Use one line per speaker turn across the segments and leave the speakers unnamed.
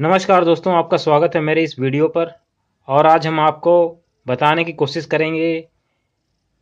नमस्कार दोस्तों आपका स्वागत है मेरे इस वीडियो पर और आज हम आपको बताने की कोशिश करेंगे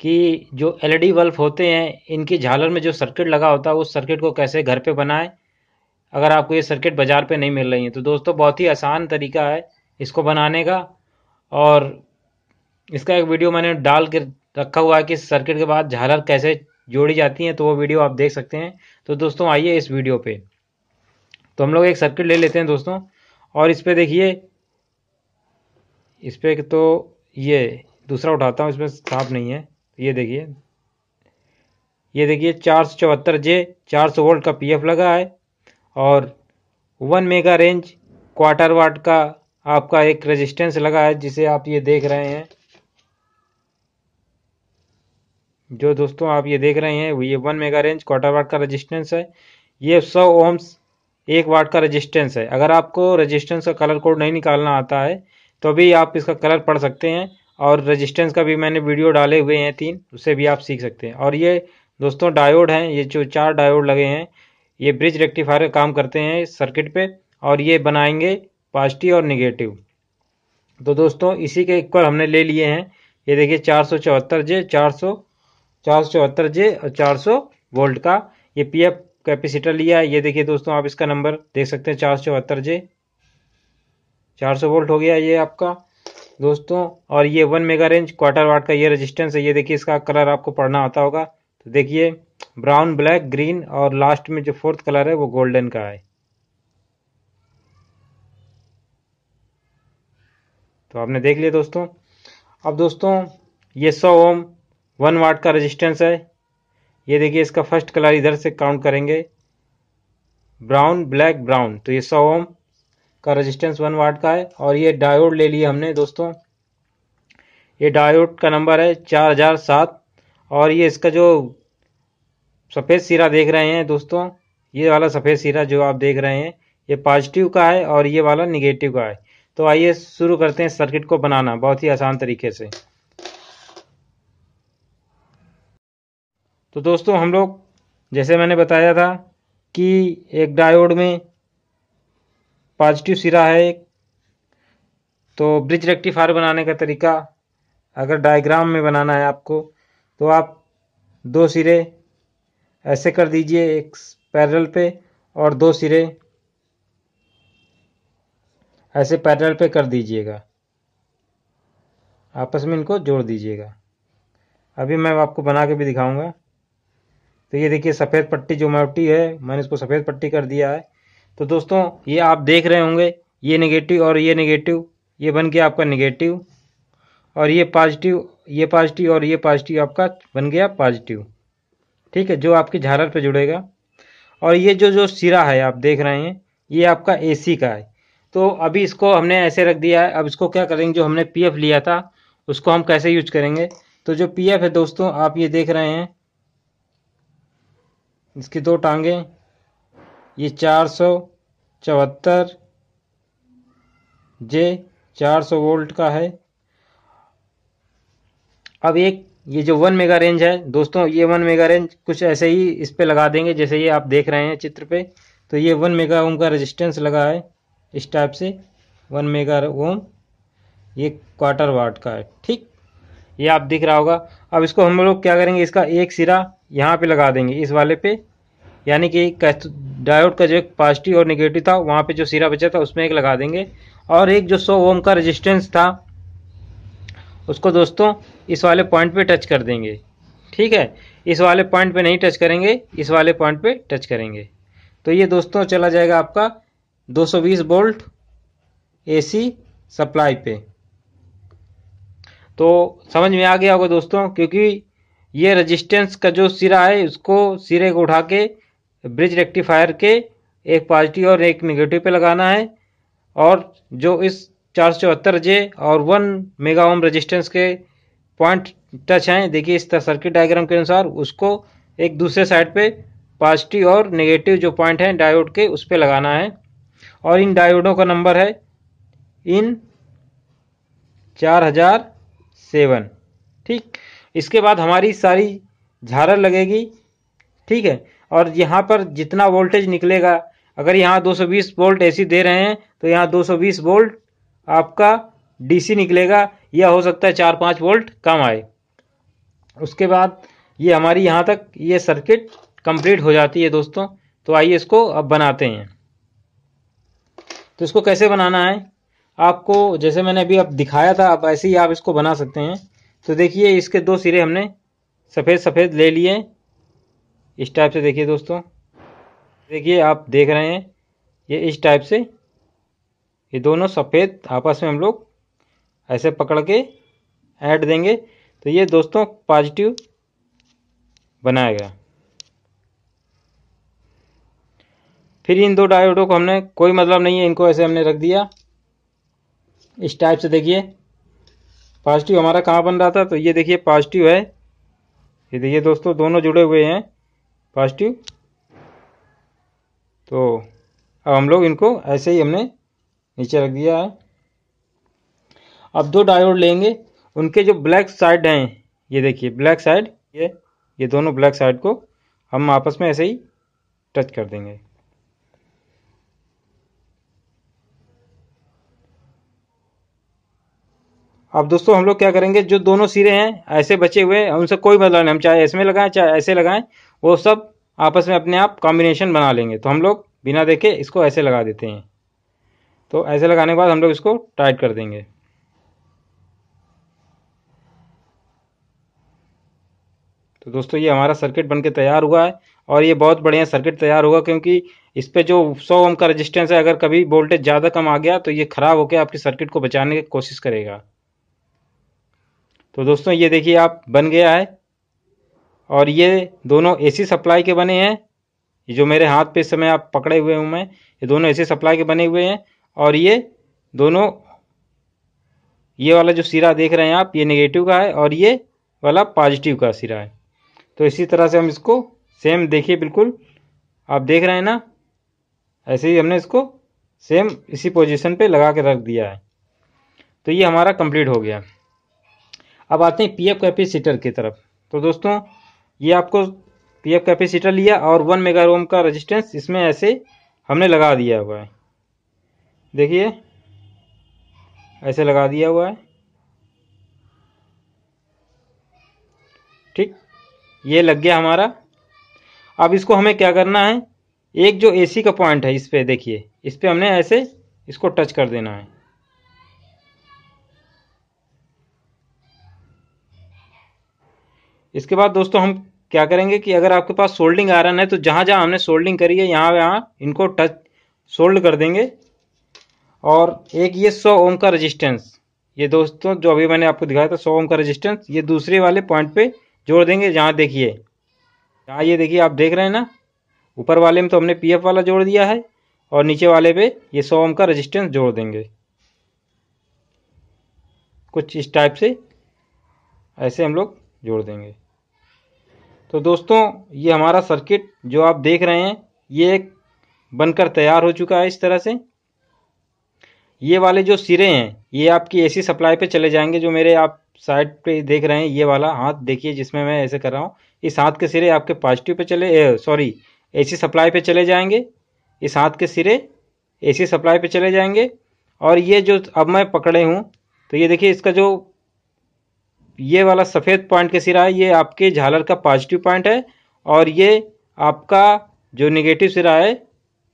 कि जो एलईडी बल्ब होते हैं इनकी झालर में जो सर्किट लगा होता है उस सर्किट को कैसे घर पे बनाएं अगर आपको ये सर्किट बाज़ार पे नहीं मिल रही है तो दोस्तों बहुत ही आसान तरीका है इसको बनाने का और इसका एक वीडियो मैंने डाल के रखा हुआ है कि सर्किट के बाद झालर कैसे जोड़ी जाती हैं तो वो वीडियो आप देख सकते हैं तो दोस्तों आइए इस वीडियो पर तो हम लोग एक सर्किट ले लेते हैं दोस्तों और इस पर देखिए इस पर तो ये दूसरा उठाता हूँ इसमें साफ नहीं है ये देखिए ये देखिए चार सौ चौहत्तर जे चार सौ वोल्ट का पीएफ लगा है और one mega range quarter watt का आपका एक रेजिस्टेंस लगा है जिसे आप ये देख रहे हैं जो दोस्तों आप ये देख रहे हैं ये one mega range quarter watt का रेजिस्टेंस है ये सौ ओम्स एक वाट का रजिस्टेंस है अगर आपको रजिस्टेंस का कलर कोड नहीं निकालना आता है तो भी आप इसका कलर पढ़ सकते हैं और रजिस्टेंस का भी मैंने वीडियो डाले हुए हैं तीन उससे भी आप सीख सकते हैं और ये दोस्तों डायोड हैं ये जो चार डायोड लगे हैं ये ब्रिज रेक्टिफायर काम करते हैं सर्किट पे और ये बनाएंगे पॉजिटिव और निगेटिव तो दोस्तों इसी के इक्वल हमने ले लिए हैं ये देखिए चार सौ चौहत्तर जे चार सौ चार सौ चौहत्तर जे और चार सौ वोल्ट का ये पी एफ कैपेसिटर लिया है ये देखिए दोस्तों आप इसका नंबर देख सकते हैं चार सौ चौहत्तर जे चार सौ वोल्ट हो गया ये आपका दोस्तों और ये one mega range quarter watt का ये रेजिस्टेंस है ये देखिए इसका कलर आपको पढ़ना आता होगा तो देखिए ब्राउन ब्लैक ग्रीन और लास्ट में जो फोर्थ कलर है वो गोल्डन का है तो आपने देख लिया दोस्तों अब दोस्तों ये सौ ओम वन वाट का रेजिस्टेंस है ये देखिए इसका फर्स्ट कलर इधर से काउंट करेंगे ब्राउन ब्लैक ब्राउन तो ये सौ ओम का रेजिस्टेंस वन वाट का है और ये डायोड ले लिए हमने दोस्तों ये डायोड का नंबर है चार हजार सात और ये इसका जो सफ़ेद सिरा देख रहे हैं दोस्तों ये वाला सफ़ेद सिरा जो आप देख रहे हैं ये पॉजिटिव का है और ये वाला निगेटिव का है तो आइए शुरू करते हैं सर्किट को बनाना बहुत ही आसान तरीके से तो दोस्तों हम लोग जैसे मैंने बताया था कि एक डायोड में पॉजिटिव सिरा है एक तो ब्रिज रेक्टिफायर बनाने का तरीका अगर डायग्राम में बनाना है आपको तो आप दो सिरे ऐसे कर दीजिए एक पैरल पे और दो सिरे ऐसे पैरल पे कर दीजिएगा आपस में इनको जोड़ दीजिएगा अभी मैं आपको बना के भी दिखाऊंगा तो ये देखिए सफ़ेद पट्टी जो मोटी है मैंने इसको सफ़ेद पट्टी कर दिया है तो दोस्तों ये आप देख रहे होंगे ये नेगेटिव और ये नेगेटिव ये बन गया आपका नेगेटिव और ये पॉजिटिव ये पॉजिटिव और ये पॉजिटिव आपका बन गया पॉजिटिव ठीक है जो आपके झारल पे जुड़ेगा और ये जो जो सिरा है आप देख रहे हैं ये आपका एसी का है तो अभी इसको हमने ऐसे रख दिया है अब इसको क्या करेंगे जो हमने पीएफ लिया था उसको हम कैसे यूज करेंगे तो जो पीएफ है दोस्तों आप ये देख रहे हैं इसकी दो टांगे ये चार सौ चौहत्तर जे चार सौ वोल्ट का है अब एक ये जो वन मेगा रेंज है दोस्तों ये वन मेगा रेंज कुछ ऐसे ही इस पर लगा देंगे जैसे ये आप देख रहे हैं चित्र पे तो ये वन मेगा ओम का रेजिस्टेंस लगा है इस टाइप से वन मेगा ओम ये क्वार्टर वाट का है ठीक ये आप दिख रहा होगा अब इसको हम लोग क्या करेंगे इसका एक सिरा यहाँ पे लगा देंगे इस वाले पे यानी कि डायोड का जो एक पॉजिटिव और निगेटिव था वहाँ पे जो सिरा बचा था उसमें एक लगा देंगे और एक जो 100 ओम का रेजिस्टेंस था उसको दोस्तों इस वाले पॉइंट पे टच कर देंगे ठीक है इस वाले पॉइंट पे नहीं टच करेंगे इस वाले पॉइंट पे टच करेंगे तो ये दोस्तों चला जाएगा आपका 220 वोल्ट एसी सप्लाई पे तो समझ में आ गया होगा दोस्तों क्योंकि ये रजिस्टेंस का जो सिरा है उसको सिरे को उठा के ब्रिज रेक्टिफायर के एक पॉजिटिव और एक निगेटिव पे लगाना है और जो इस चार सौ चौहत्तर जे और वन मेगा ओम रजिस्टेंस के पॉइंट टच हैं देखिए इस तरह सर्किट डायग्राम के अनुसार उसको एक दूसरे साइड पे पॉजिटिव और नेगेटिव जो पॉइंट हैं डायोड के उस पर लगाना है और इन डायोडों का नंबर है इन चार हज़ार सेवन ठीक इसके बाद हमारी सारी झारर लगेगी ठीक है और यहाँ पर जितना वोल्टेज निकलेगा अगर यहाँ 220 वोल्ट एसी दे रहे हैं तो यहाँ 220 वोल्ट आपका डीसी निकलेगा या हो सकता है चार पाँच वोल्ट कम आए उसके बाद ये हमारी यहाँ तक ये सर्किट कंप्लीट हो जाती है दोस्तों तो आइए इसको अब बनाते हैं तो इसको कैसे बनाना है आपको जैसे मैंने अभी आप दिखाया था आप ऐसे ही आप इसको बना सकते हैं तो देखिए इसके दो सिरे हमने सफ़ेद सफ़ेद ले लिए इस टाइप से देखिए दोस्तों देखिए आप देख रहे हैं ये इस टाइप से ये दोनों सफ़ेद आपस में हम लोग ऐसे पकड़ के ऐड देंगे तो ये दोस्तों पॉजिटिव बनाएगा फिर इन दो डायोडों को हमने कोई मतलब नहीं है इनको ऐसे हमने रख दिया इस टाइप से देखिए पॉजिटिव हमारा कहाँ बन रहा था तो ये देखिए पॉजिटिव है ये देखिए दोस्तों दोनों जुड़े हुए हैं पॉजिटिव तो अब हम लोग इनको ऐसे ही हमने नीचे रख दिया है अब दो डायोड लेंगे उनके जो ब्लैक साइड हैं ये देखिए ब्लैक साइड ये ये दोनों ब्लैक साइड को हम आपस में ऐसे ही टच कर देंगे अब दोस्तों हम लोग क्या करेंगे जो दोनों सिरे हैं ऐसे बचे हुए उनसे कोई मतलब नहीं हम चाहे में लगाएं चाहे ऐसे लगाएं वो सब आपस में अपने आप कॉम्बिनेशन बना लेंगे तो हम लोग बिना देखे इसको ऐसे लगा देते हैं तो ऐसे लगाने के बाद हम लोग इसको टाइट कर देंगे तो दोस्तों ये हमारा सर्किट बनके तैयार हुआ है और ये बहुत बढ़िया सर्किट तैयार होगा क्योंकि इस पर जो 100 ओम का रेजिस्टेंस है अगर कभी वोल्टेज ज़्यादा कम आ गया तो ये ख़राब होकर आपकी सर्किट को बचाने की कोशिश करेगा तो दोस्तों ये देखिए आप बन गया है और ये दोनों एसी सप्लाई के बने हैं ये जो मेरे हाथ पे इस समय आप पकड़े हुए हूँ मैं ये दोनों एसी सप्लाई के बने हुए हैं और ये दोनों ये वाला जो सिरा देख रहे हैं आप ये नेगेटिव का है और ये वाला पॉजिटिव का सिरा है तो इसी तरह से हम इसको सेम देखिए बिल्कुल आप देख रहे हैं ना ऐसे ही हमने इसको सेम इसी पोजीशन पे लगा के रख दिया है तो ये हमारा कंप्लीट हो गया अब आते हैं पीएफ कैपेसिटर की तरफ तो दोस्तों ये आपको पीएफ कैपेसिटर लिया और वन मेगा रोम का रजिस्टेंस इसमें ऐसे हमने लगा दिया हुआ है देखिए ऐसे लगा दिया हुआ है ठीक ये लग गया हमारा अब इसको हमें क्या करना है एक जो एसी का पॉइंट है इस पर देखिए इस पर हमने ऐसे इसको टच कर देना है इसके बाद दोस्तों हम क्या करेंगे कि अगर आपके पास सोल्डिंग आयरन है तो जहाँ जहाँ हमने सोल्डिंग करी है यहाँ यहाँ इनको टच सोल्ड कर देंगे और एक ये सौ ओम का रजिस्टेंस ये दोस्तों जो अभी मैंने आपको दिखाया था सौ ओम का रजिस्टेंस ये दूसरे वाले पॉइंट पे जोड़ देंगे जहाँ देखिए जहाँ ये देखिए आप देख रहे हैं ना ऊपर वाले में तो हमने पी वाला जोड़ दिया है और नीचे वाले पे ये सौ ओम का रजिस्टेंस जोड़ देंगे कुछ इस टाइप से ऐसे हम लोग जोड़ देंगे तो दोस्तों ये हमारा सर्किट जो आप देख रहे हैं ये एक बनकर तैयार हो चुका है इस तरह से ये वाले जो सिरे हैं ये आपकी एसी सप्लाई पे चले जाएंगे जो मेरे आप साइड पे देख रहे हैं ये वाला हाथ देखिए जिसमें मैं ऐसे कर रहा हूँ इस हाथ के सिरे आपके पॉजिटिव पे चले सॉरी एसी सप्लाई पे चले जाएंगे इस हाथ के सिरे एसी सप्लाई पे चले जाएंगे और ये जो अब मैं पकड़े हूँ तो ये देखिए इसका जो ये वाला सफ़ेद पॉइंट के सिरा है ये आपके झालर का पॉजिटिव पॉइंट है और ये आपका जो निगेटिव सिरा है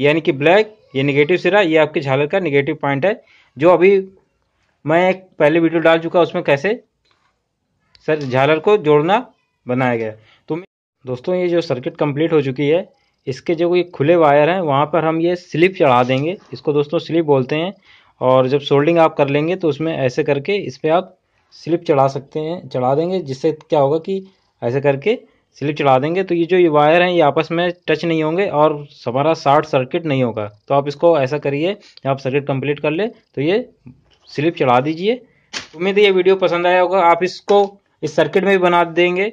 यानी कि ब्लैक ये निगेटिव सिरा ये आपके झालर का निगेटिव पॉइंट है जो अभी मैं एक पहले वीडियो डाल चुका उसमें कैसे सर झालर को जोड़ना बनाया गया तो दोस्तों ये जो सर्किट कंप्लीट हो चुकी है इसके जो ये खुले वायर हैं वहाँ पर हम ये स्लिप चढ़ा देंगे इसको दोस्तों स्लिप बोलते हैं और जब सोल्डिंग आप कर लेंगे तो उसमें ऐसे करके इस पर आप स्लिप चढ़ा सकते हैं चढ़ा देंगे जिससे क्या होगा कि ऐसे करके स्लिप चढ़ा देंगे तो ये जो ये वायर हैं ये आपस में टच नहीं होंगे और हमारा शार्ट सर्किट नहीं होगा तो आप इसको ऐसा करिए आप सर्किट कंप्लीट कर ले तो ये स्लिप चढ़ा दीजिए उम्मीद है ये वीडियो पसंद आया होगा आप इसको इस सर्किट में भी बना देंगे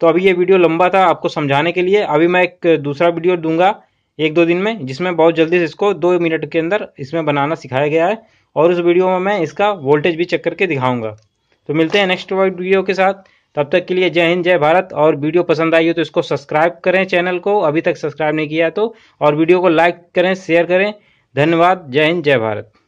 तो अभी ये वीडियो लंबा था आपको समझाने के लिए अभी मैं एक दूसरा वीडियो दूंगा एक दो दिन में जिसमें बहुत जल्दी से इसको दो मिनट के अंदर इसमें बनाना सिखाया गया है और उस वीडियो में मैं इसका वोल्टेज भी चेक करके दिखाऊंगा तो मिलते हैं नेक्स्ट वीडियो के साथ तब तक के लिए जय हिंद जय भारत और वीडियो पसंद आई हो तो इसको सब्सक्राइब करें चैनल को अभी तक सब्सक्राइब नहीं किया तो और वीडियो को लाइक करें शेयर करें धन्यवाद जय हिंद जय भारत